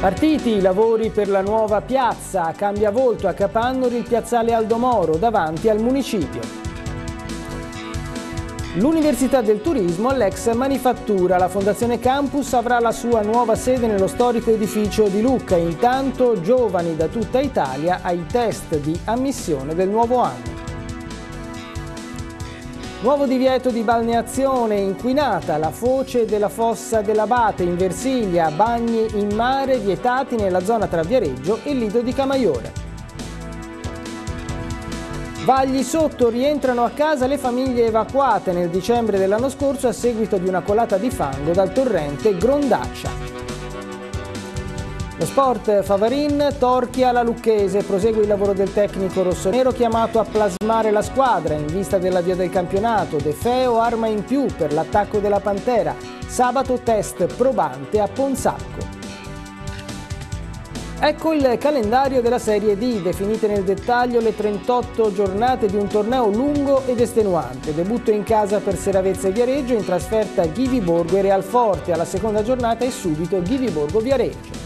Partiti i lavori per la nuova piazza, cambia volto a Capannori il piazzale Aldomoro davanti al municipio. L'Università del Turismo all'ex manifattura, la Fondazione Campus avrà la sua nuova sede nello storico edificio di Lucca, intanto giovani da tutta Italia ai test di ammissione del nuovo anno. Nuovo divieto di balneazione, inquinata la foce della fossa dell'Abate in Versiglia, bagni in mare vietati nella zona tra Viareggio e Lido di Camaiore. Vagli sotto rientrano a casa le famiglie evacuate nel dicembre dell'anno scorso a seguito di una colata di fango dal torrente Grondaccia. Lo sport Favarin, Torchia la Lucchese, prosegue il lavoro del tecnico rossonero chiamato a plasmare la squadra in vista dell'avvio del campionato, De Feo arma in più per l'attacco della Pantera, sabato test probante a Ponsacco. Ecco il calendario della Serie D, definite nel dettaglio le 38 giornate di un torneo lungo ed estenuante. Debutto in casa per Seravezza e Viareggio, in trasferta Ghiviborgo e Real Forte. Alla seconda giornata è subito Ghiviborgo-Viareggio.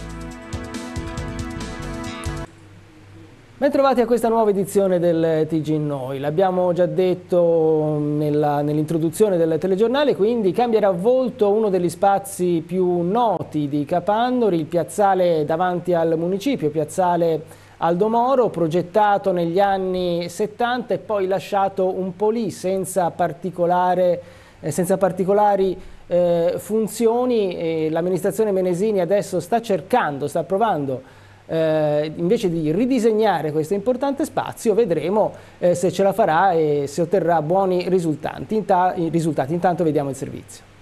Bentrovati a questa nuova edizione del TG Noi. L'abbiamo già detto mm, nell'introduzione nell del telegiornale, quindi cambierà volto uno degli spazi più noti di Capandori, il piazzale davanti al municipio, piazzale Aldo Moro, progettato negli anni 70 e poi lasciato un po' lì senza, particolare, eh, senza particolari eh, funzioni. L'amministrazione Menesini adesso sta cercando, sta provando eh, invece di ridisegnare questo importante spazio vedremo eh, se ce la farà e se otterrà buoni risultati. Inta risultati. Intanto vediamo il servizio.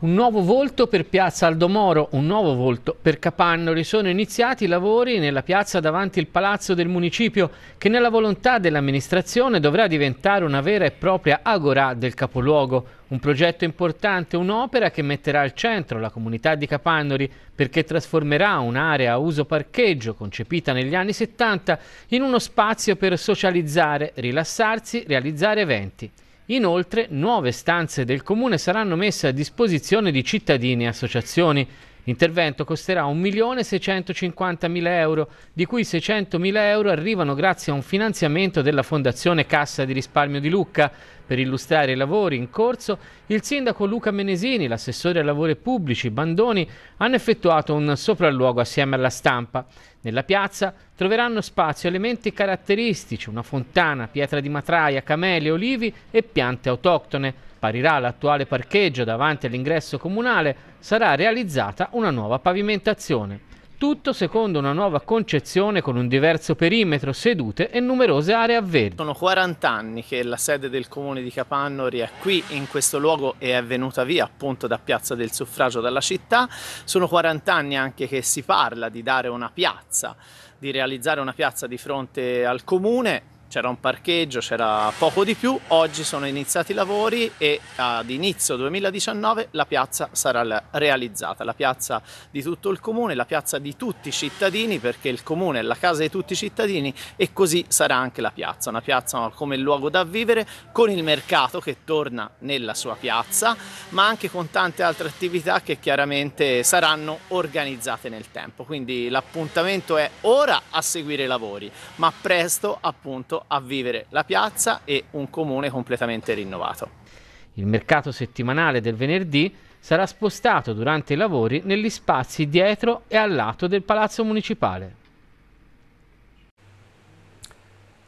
Un nuovo volto per Piazza Aldomoro, un nuovo volto per Capannori. Sono iniziati i lavori nella piazza davanti il palazzo del municipio che nella volontà dell'amministrazione dovrà diventare una vera e propria agorà del capoluogo. Un progetto importante, un'opera che metterà al centro la comunità di Capannori perché trasformerà un'area a uso parcheggio concepita negli anni 70 in uno spazio per socializzare, rilassarsi, realizzare eventi. Inoltre, nuove stanze del comune saranno messe a disposizione di cittadini e associazioni L'intervento costerà 1.650.000 euro, di cui 600.000 euro arrivano grazie a un finanziamento della Fondazione Cassa di Risparmio di Lucca. Per illustrare i lavori in corso, il sindaco Luca Menesini, l'assessore ai lavori pubblici Bandoni, hanno effettuato un sopralluogo assieme alla stampa. Nella piazza troveranno spazio elementi caratteristici, una fontana, pietra di matraia, camele, olivi e piante autoctone. Parirà l'attuale parcheggio davanti all'ingresso comunale, sarà realizzata una nuova pavimentazione. Tutto secondo una nuova concezione con un diverso perimetro, sedute e numerose aree a verde. Sono 40 anni che la sede del comune di Capannori è qui in questo luogo e è venuta via appunto da Piazza del Suffragio dalla città. Sono 40 anni anche che si parla di dare una piazza, di realizzare una piazza di fronte al comune c'era un parcheggio, c'era poco di più, oggi sono iniziati i lavori e ad inizio 2019 la piazza sarà realizzata, la piazza di tutto il comune, la piazza di tutti i cittadini perché il comune è la casa di tutti i cittadini e così sarà anche la piazza, una piazza come luogo da vivere con il mercato che torna nella sua piazza ma anche con tante altre attività che chiaramente saranno organizzate nel tempo, quindi l'appuntamento è ora a seguire i lavori ma presto appunto a vivere la piazza e un comune completamente rinnovato. Il mercato settimanale del venerdì sarà spostato durante i lavori negli spazi dietro e al lato del palazzo municipale.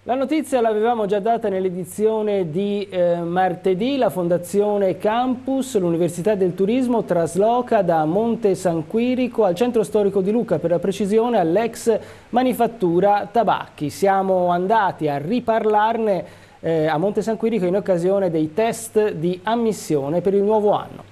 La notizia l'avevamo già data nell'edizione di eh, martedì, la Fondazione Campus, l'Università del Turismo trasloca da Monte San Quirico al centro storico di Luca, per la precisione all'ex manifattura tabacchi. Siamo andati a riparlarne eh, a Monte San Quirico in occasione dei test di ammissione per il nuovo anno.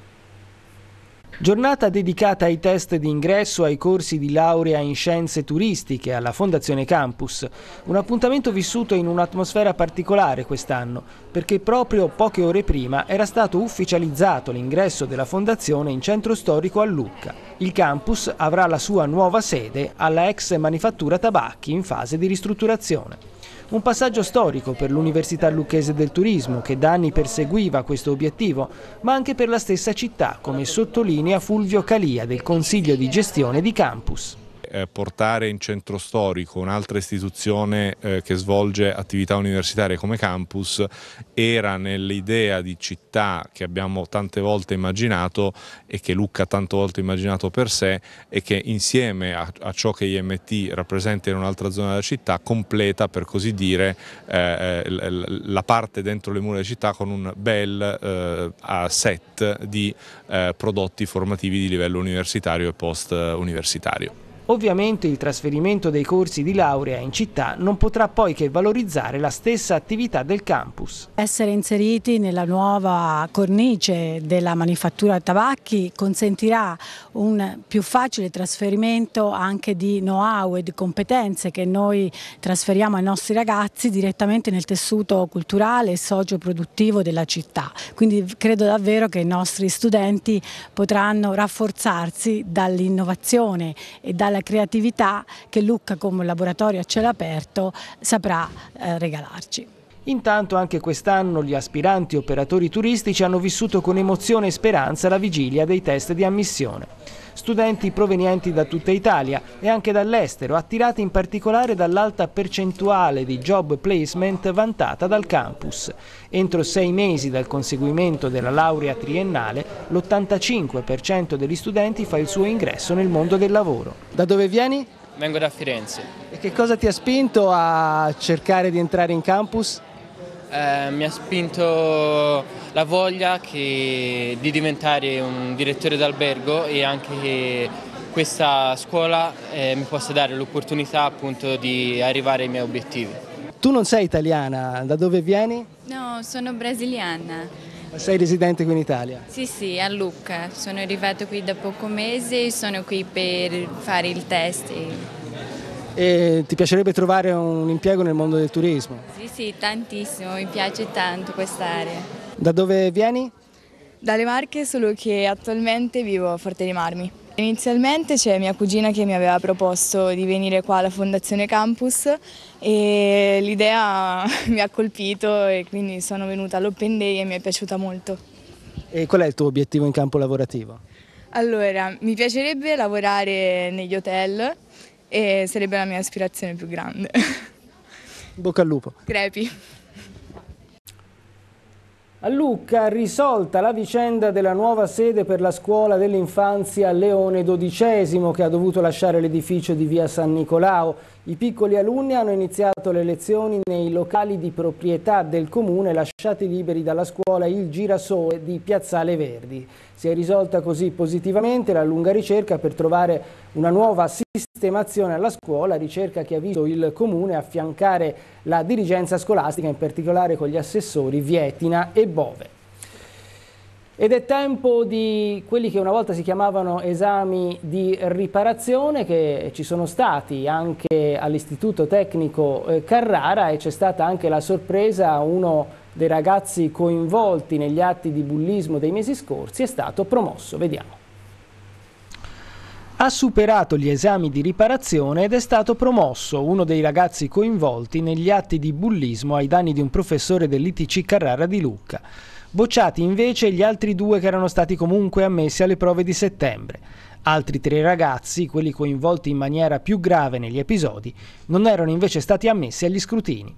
Giornata dedicata ai test di ingresso ai corsi di laurea in scienze turistiche alla Fondazione Campus. Un appuntamento vissuto in un'atmosfera particolare quest'anno, perché proprio poche ore prima era stato ufficializzato l'ingresso della Fondazione in centro storico a Lucca. Il campus avrà la sua nuova sede alla ex manifattura tabacchi in fase di ristrutturazione. Un passaggio storico per l'Università Lucchese del Turismo che da anni perseguiva questo obiettivo, ma anche per la stessa città, come sottolinea Fulvio Calia del Consiglio di Gestione di Campus eh, portare in centro storico un'altra istituzione eh, che svolge attività universitarie come campus era nell'idea di città che abbiamo tante volte immaginato e che Lucca ha tante volte immaginato per sé e che insieme a, a ciò che IMT rappresenta in un'altra zona della città completa per così dire eh, eh la parte dentro le mura della città con un bel eh, set di eh, prodotti formativi di livello universitario e post universitario. Ovviamente il trasferimento dei corsi di laurea in città non potrà poi che valorizzare la stessa attività del campus. Essere inseriti nella nuova cornice della manifattura tabacchi consentirà un più facile trasferimento anche di know-how e di competenze che noi trasferiamo ai nostri ragazzi direttamente nel tessuto culturale e socio-produttivo della città. Quindi credo davvero che i nostri studenti potranno rafforzarsi dall'innovazione e dalla alla creatività che Lucca come laboratorio a cielo aperto saprà eh, regalarci. Intanto anche quest'anno gli aspiranti operatori turistici hanno vissuto con emozione e speranza la vigilia dei test di ammissione studenti provenienti da tutta Italia e anche dall'estero, attirati in particolare dall'alta percentuale di job placement vantata dal campus. Entro sei mesi dal conseguimento della laurea triennale, l'85% degli studenti fa il suo ingresso nel mondo del lavoro. Da dove vieni? Vengo da Firenze. E che cosa ti ha spinto a cercare di entrare in campus? eh, mi ha spinto la voglia che, di diventare un direttore d'albergo e anche che questa scuola eh, mi possa dare l'opportunità appunto di arrivare ai miei obiettivi. Tu non sei italiana, da dove vieni? No, sono brasiliana. Sei residente qui in Italia? Sì, sì, a Lucca. Sono arrivato qui da poco mese, e sono qui per fare il test. E... E ti piacerebbe trovare un impiego nel mondo del turismo? Sì, sì, tantissimo, mi piace tanto quest'area. Da dove vieni? Dalle Marche, solo che attualmente vivo a Forte dei Marmi. Inizialmente c'è mia cugina che mi aveva proposto di venire qua alla Fondazione Campus e l'idea mi ha colpito e quindi sono venuta all'Open Day e mi è piaciuta molto. E qual è il tuo obiettivo in campo lavorativo? Allora, mi piacerebbe lavorare negli hotel e sarebbe la mia aspirazione più grande. Bocca al lupo. Crepi. A Lucca risolta la vicenda della nuova sede per la scuola dell'infanzia Leone XII che ha dovuto lasciare l'edificio di via San Nicolao. I piccoli alunni hanno iniziato le lezioni nei locali di proprietà del comune lasciati liberi dalla scuola Il Girasole di Piazzale Verdi. Si è risolta così positivamente la lunga ricerca per trovare una nuova sistemazione alla scuola, ricerca che ha visto il Comune affiancare la dirigenza scolastica, in particolare con gli assessori Vietina e Bove. Ed è tempo di quelli che una volta si chiamavano esami di riparazione che ci sono stati anche all'Istituto Tecnico eh, Carrara e c'è stata anche la sorpresa, uno dei ragazzi coinvolti negli atti di bullismo dei mesi scorsi è stato promosso. Vediamo. Ha superato gli esami di riparazione ed è stato promosso uno dei ragazzi coinvolti negli atti di bullismo ai danni di un professore dell'ITC Carrara di Lucca. Bocciati invece gli altri due che erano stati comunque ammessi alle prove di settembre. Altri tre ragazzi, quelli coinvolti in maniera più grave negli episodi, non erano invece stati ammessi agli scrutini.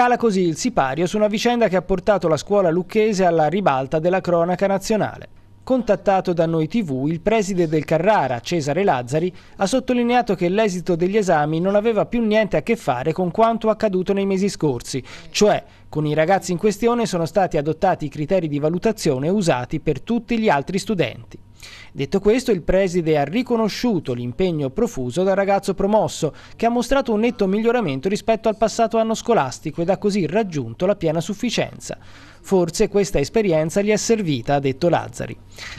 Cala così il sipario su una vicenda che ha portato la scuola lucchese alla ribalta della cronaca nazionale. Contattato da Noi TV, il preside del Carrara, Cesare Lazzari, ha sottolineato che l'esito degli esami non aveva più niente a che fare con quanto accaduto nei mesi scorsi, cioè con i ragazzi in questione sono stati adottati i criteri di valutazione usati per tutti gli altri studenti. Detto questo, il preside ha riconosciuto l'impegno profuso dal ragazzo promosso, che ha mostrato un netto miglioramento rispetto al passato anno scolastico ed ha così raggiunto la piena sufficienza. Forse questa esperienza gli è servita, ha detto Lazzari.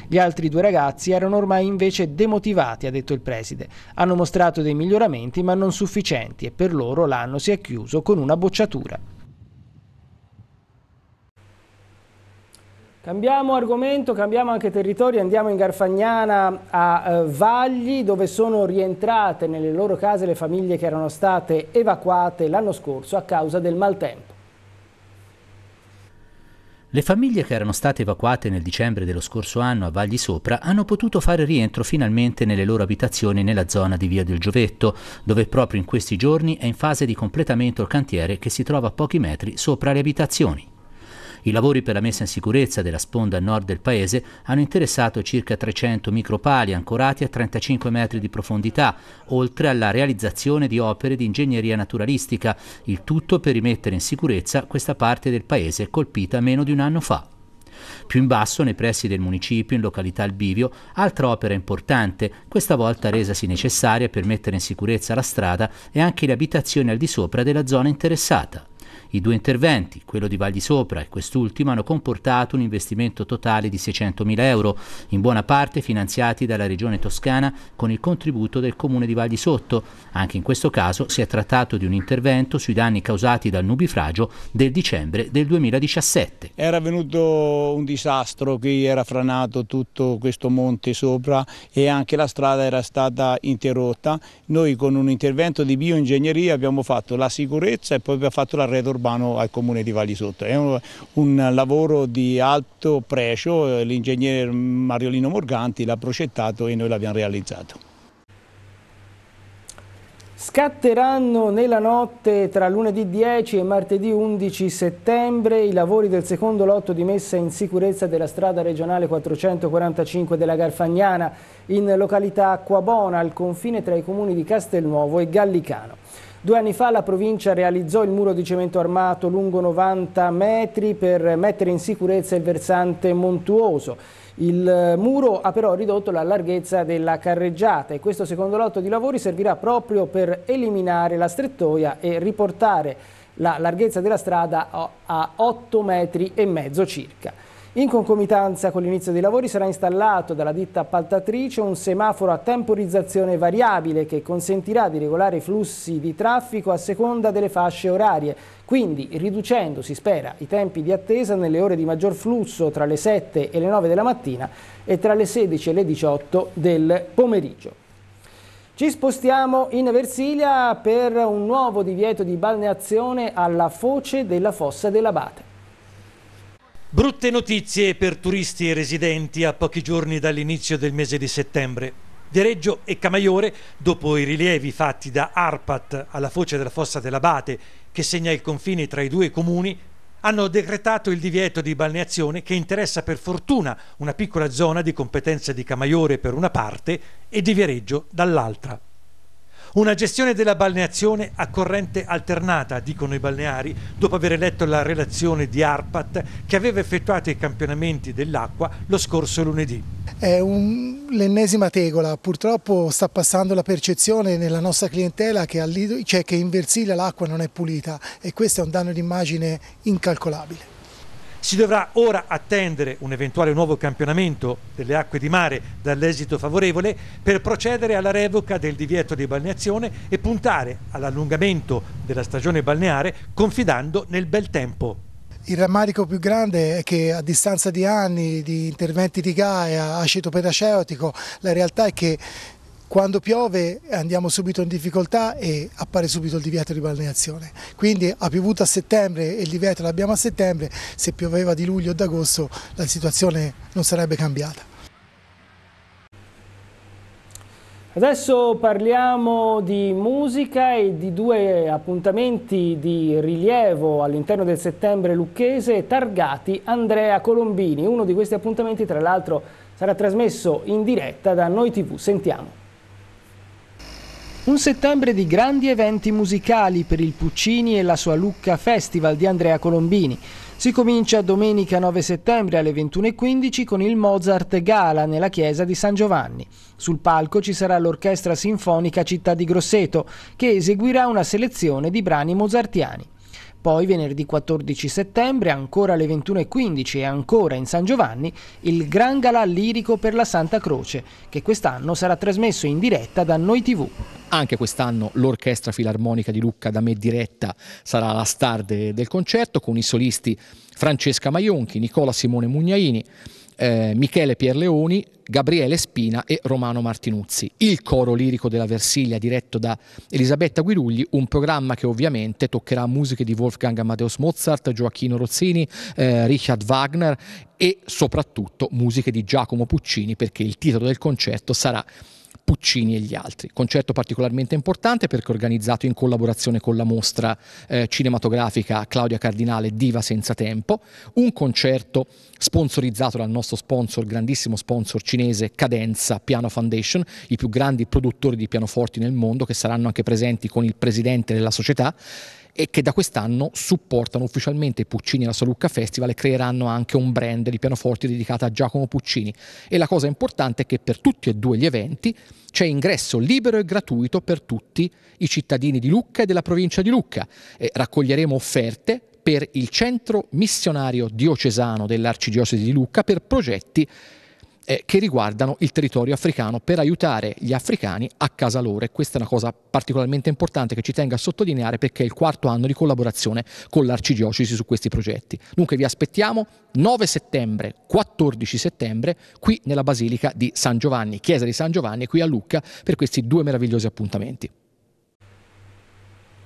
Gli altri due ragazzi erano ormai invece demotivati, ha detto il preside. Hanno mostrato dei miglioramenti ma non sufficienti e per loro l'anno si è chiuso con una bocciatura. Cambiamo argomento, cambiamo anche territorio, andiamo in Garfagnana a eh, Vagli dove sono rientrate nelle loro case le famiglie che erano state evacuate l'anno scorso a causa del maltempo. Le famiglie che erano state evacuate nel dicembre dello scorso anno a Vagli Sopra hanno potuto fare rientro finalmente nelle loro abitazioni nella zona di Via del Giovetto, dove proprio in questi giorni è in fase di completamento il cantiere che si trova a pochi metri sopra le abitazioni. I lavori per la messa in sicurezza della sponda nord del paese hanno interessato circa 300 micropali ancorati a 35 metri di profondità, oltre alla realizzazione di opere di ingegneria naturalistica, il tutto per rimettere in sicurezza questa parte del paese colpita meno di un anno fa. Più in basso, nei pressi del municipio, in località Albivio, altra opera importante, questa volta resasi necessaria per mettere in sicurezza la strada e anche le abitazioni al di sopra della zona interessata. I due interventi, quello di Valli Sopra e quest'ultimo, hanno comportato un investimento totale di 600.000 euro, in buona parte finanziati dalla Regione Toscana con il contributo del Comune di Valli Sotto. Anche in questo caso si è trattato di un intervento sui danni causati dal nubifragio del dicembre del 2017. Era venuto un disastro, che era franato tutto questo monte sopra e anche la strada era stata interrotta. Noi con un intervento di bioingegneria abbiamo fatto la sicurezza e poi abbiamo fatto l'arredo urbano al comune di Valisotto. È un, un lavoro di alto pregio, l'ingegnere Mariolino Morganti l'ha progettato e noi l'abbiamo realizzato. Scatteranno nella notte tra lunedì 10 e martedì 11 settembre i lavori del secondo lotto di messa in sicurezza della strada regionale 445 della Garfagnana in località Acquabona al confine tra i comuni di Castelnuovo e Gallicano. Due anni fa la provincia realizzò il muro di cemento armato lungo 90 metri per mettere in sicurezza il versante montuoso. Il eh, muro ha però ridotto la larghezza della carreggiata e questo secondo lotto di lavori servirà proprio per eliminare la strettoia e riportare la larghezza della strada a 8 metri e mezzo circa. In concomitanza con l'inizio dei lavori sarà installato dalla ditta appaltatrice un semaforo a temporizzazione variabile che consentirà di regolare i flussi di traffico a seconda delle fasce orarie, quindi riducendo, si spera, i tempi di attesa nelle ore di maggior flusso tra le 7 e le 9 della mattina e tra le 16 e le 18 del pomeriggio. Ci spostiamo in Versilia per un nuovo divieto di balneazione alla foce della fossa dell'Abate. Brutte notizie per turisti e residenti a pochi giorni dall'inizio del mese di settembre. Viareggio e Camaiore, dopo i rilievi fatti da ARPAT alla foce della fossa dell'Abate, che segna il confine tra i due comuni, hanno decretato il divieto di balneazione che interessa per fortuna una piccola zona di competenza di Camaiore per una parte e di Viareggio dall'altra. Una gestione della balneazione a corrente alternata, dicono i balneari, dopo aver letto la relazione di ARPAT che aveva effettuato i campionamenti dell'acqua lo scorso lunedì. È l'ennesima tegola, purtroppo sta passando la percezione nella nostra clientela che, cioè che in Versilia l'acqua non è pulita e questo è un danno d'immagine incalcolabile. Si dovrà ora attendere un eventuale nuovo campionamento delle acque di mare dall'esito favorevole per procedere alla revoca del divieto di balneazione e puntare all'allungamento della stagione balneare confidando nel bel tempo. Il rammarico più grande è che a distanza di anni di interventi di Gaia, aceto peraceutico, la realtà è che quando piove andiamo subito in difficoltà e appare subito il divieto di balneazione. Quindi ha piovuto a settembre e il divieto l'abbiamo a settembre, se pioveva di luglio o d'agosto la situazione non sarebbe cambiata. Adesso parliamo di musica e di due appuntamenti di rilievo all'interno del settembre lucchese targati Andrea Colombini. Uno di questi appuntamenti tra l'altro sarà trasmesso in diretta da Noi TV. Sentiamo. Un settembre di grandi eventi musicali per il Puccini e la sua Lucca Festival di Andrea Colombini. Si comincia domenica 9 settembre alle 21.15 con il Mozart Gala nella chiesa di San Giovanni. Sul palco ci sarà l'Orchestra Sinfonica Città di Grosseto che eseguirà una selezione di brani mozartiani. Poi venerdì 14 settembre, ancora alle 21.15 e ancora in San Giovanni, il Gran Galà Lirico per la Santa Croce, che quest'anno sarà trasmesso in diretta da Noi TV. Anche quest'anno l'Orchestra Filarmonica di Lucca, da me diretta, sarà la star de del concerto con i solisti Francesca Maionchi, Nicola Simone Mugnaini, eh, Michele Pierleoni, Gabriele Spina e Romano Martinuzzi. Il coro lirico della Versilia diretto da Elisabetta Guirugli, un programma che ovviamente toccherà musiche di Wolfgang Amadeus Mozart, Gioacchino Rozzini, eh, Richard Wagner e soprattutto musiche di Giacomo Puccini perché il titolo del concerto sarà Puccini e gli altri. Concerto particolarmente importante perché organizzato in collaborazione con la mostra eh, cinematografica Claudia Cardinale Diva Senza Tempo, un concerto sponsorizzato dal nostro sponsor, grandissimo sponsor cinese Cadenza Piano Foundation, i più grandi produttori di pianoforti nel mondo che saranno anche presenti con il presidente della società e che da quest'anno supportano ufficialmente Puccini alla Salucca Festival e creeranno anche un brand di pianoforti dedicato a Giacomo Puccini. E la cosa importante è che per tutti e due gli eventi c'è ingresso libero e gratuito per tutti i cittadini di Lucca e della provincia di Lucca. Eh, raccoglieremo offerte per il centro missionario diocesano dell'Arcidiocesi di Lucca per progetti eh, che riguardano il territorio africano per aiutare gli africani a casa loro. E questa è una cosa particolarmente importante che ci tengo a sottolineare perché è il quarto anno di collaborazione con l'Arcidiocesi su questi progetti. Dunque vi aspettiamo 9 settembre, 14 settembre, qui nella Basilica di San Giovanni, Chiesa di San Giovanni, qui a Lucca, per questi due meravigliosi appuntamenti.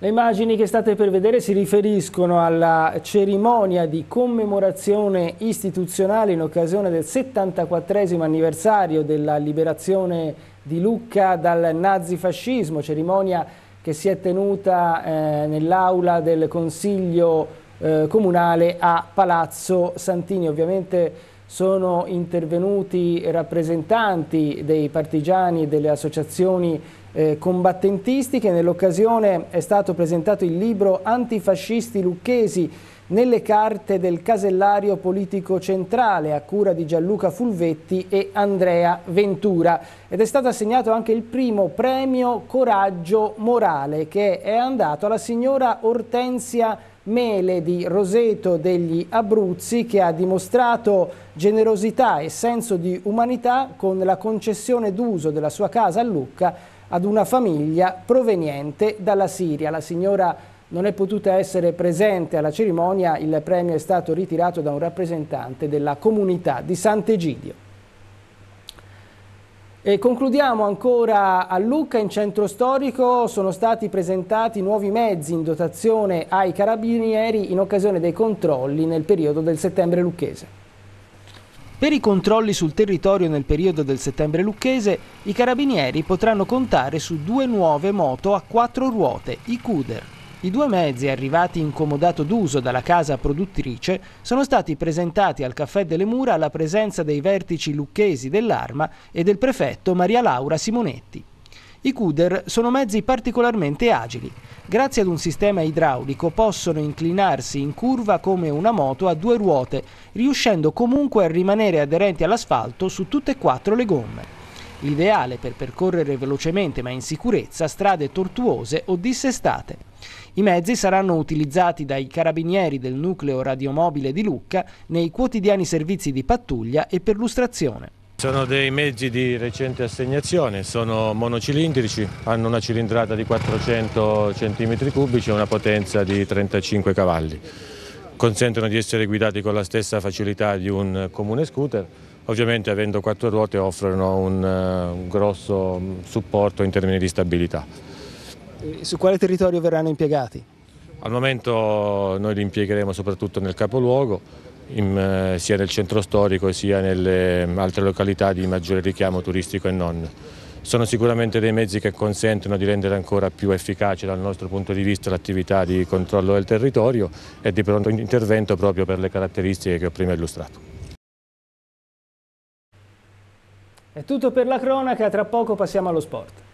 Le immagini che state per vedere si riferiscono alla cerimonia di commemorazione istituzionale in occasione del 74 anniversario della liberazione di Lucca dal nazifascismo, cerimonia che si è tenuta eh, nell'aula del Consiglio eh, Comunale a Palazzo Santini. Ovviamente sono intervenuti rappresentanti dei partigiani e delle associazioni eh, che Nell'occasione è stato presentato il libro Antifascisti lucchesi nelle carte del casellario politico centrale a cura di Gianluca Fulvetti e Andrea Ventura ed è stato assegnato anche il primo premio Coraggio Morale che è andato alla signora Ortensia Mele di Roseto degli Abruzzi che ha dimostrato generosità e senso di umanità con la concessione d'uso della sua casa a Lucca ad una famiglia proveniente dalla Siria. La signora non è potuta essere presente alla cerimonia, il premio è stato ritirato da un rappresentante della comunità di Sant'Egidio. E concludiamo ancora a Lucca, in centro storico sono stati presentati nuovi mezzi in dotazione ai carabinieri in occasione dei controlli nel periodo del settembre lucchese. Per i controlli sul territorio nel periodo del settembre lucchese, i carabinieri potranno contare su due nuove moto a quattro ruote, i Cuder. I due mezzi arrivati in comodato d'uso dalla casa produttrice sono stati presentati al Caffè delle Mura alla presenza dei vertici lucchesi dell'Arma e del prefetto Maria Laura Simonetti. I CUDER sono mezzi particolarmente agili. Grazie ad un sistema idraulico possono inclinarsi in curva come una moto a due ruote, riuscendo comunque a rimanere aderenti all'asfalto su tutte e quattro le gomme. Ideale per percorrere velocemente ma in sicurezza strade tortuose o dissestate. I mezzi saranno utilizzati dai carabinieri del nucleo radiomobile di Lucca nei quotidiani servizi di pattuglia e perlustrazione. Sono dei mezzi di recente assegnazione, sono monocilindrici, hanno una cilindrata di 400 cm3 e una potenza di 35 cavalli. Consentono di essere guidati con la stessa facilità di un comune scooter. Ovviamente avendo quattro ruote offrono un eh, grosso supporto in termini di stabilità. Su quale territorio verranno impiegati? Al momento noi li impiegheremo soprattutto nel capoluogo, in, eh, sia nel centro storico sia nelle mm, altre località di maggiore richiamo turistico e non. Sono sicuramente dei mezzi che consentono di rendere ancora più efficace dal nostro punto di vista l'attività di controllo del territorio e di pronto intervento proprio per le caratteristiche che ho prima illustrato. È tutto per la cronaca, tra poco passiamo allo sport.